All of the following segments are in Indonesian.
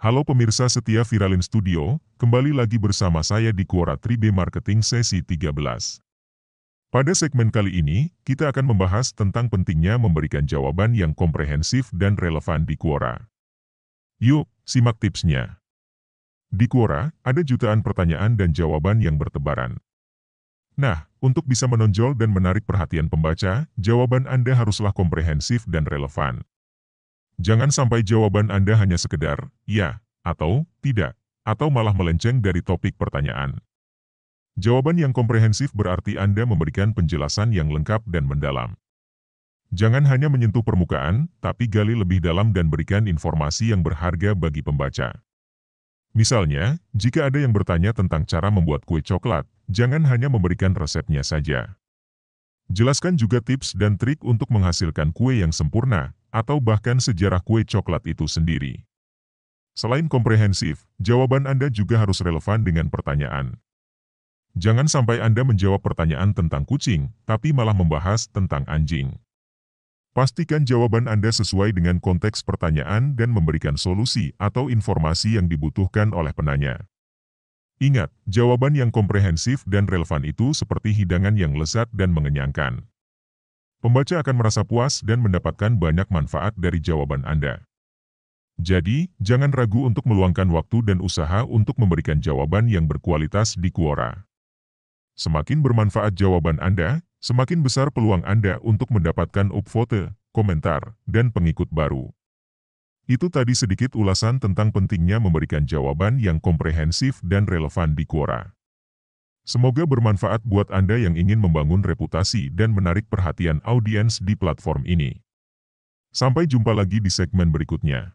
Halo pemirsa setia Viralin Studio, kembali lagi bersama saya di Quora 3B Marketing Sesi 13. Pada segmen kali ini, kita akan membahas tentang pentingnya memberikan jawaban yang komprehensif dan relevan di Quora. Yuk, simak tipsnya. Di Quora, ada jutaan pertanyaan dan jawaban yang bertebaran. Nah, untuk bisa menonjol dan menarik perhatian pembaca, jawaban Anda haruslah komprehensif dan relevan. Jangan sampai jawaban Anda hanya sekedar ya atau tidak, atau malah melenceng dari topik pertanyaan. Jawaban yang komprehensif berarti Anda memberikan penjelasan yang lengkap dan mendalam. Jangan hanya menyentuh permukaan, tapi gali lebih dalam dan berikan informasi yang berharga bagi pembaca. Misalnya, jika ada yang bertanya tentang cara membuat kue coklat, jangan hanya memberikan resepnya saja. Jelaskan juga tips dan trik untuk menghasilkan kue yang sempurna, atau bahkan sejarah kue coklat itu sendiri. Selain komprehensif, jawaban Anda juga harus relevan dengan pertanyaan. Jangan sampai Anda menjawab pertanyaan tentang kucing, tapi malah membahas tentang anjing. Pastikan jawaban Anda sesuai dengan konteks pertanyaan dan memberikan solusi atau informasi yang dibutuhkan oleh penanya. Ingat, jawaban yang komprehensif dan relevan itu seperti hidangan yang lezat dan mengenyangkan. Pembaca akan merasa puas dan mendapatkan banyak manfaat dari jawaban Anda. Jadi, jangan ragu untuk meluangkan waktu dan usaha untuk memberikan jawaban yang berkualitas di Quora. Semakin bermanfaat jawaban Anda, semakin besar peluang Anda untuk mendapatkan upvote, komentar, dan pengikut baru. Itu tadi sedikit ulasan tentang pentingnya memberikan jawaban yang komprehensif dan relevan di Quora. Semoga bermanfaat buat Anda yang ingin membangun reputasi dan menarik perhatian audiens di platform ini. Sampai jumpa lagi di segmen berikutnya.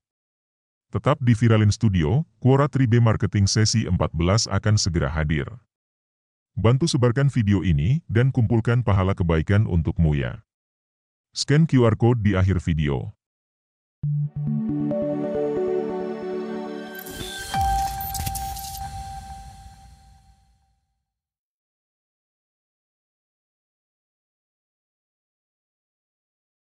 Tetap di Viralin Studio, Quora 3B Marketing Sesi 14 akan segera hadir. Bantu sebarkan video ini dan kumpulkan pahala kebaikan untukmu ya. Scan QR Code di akhir video.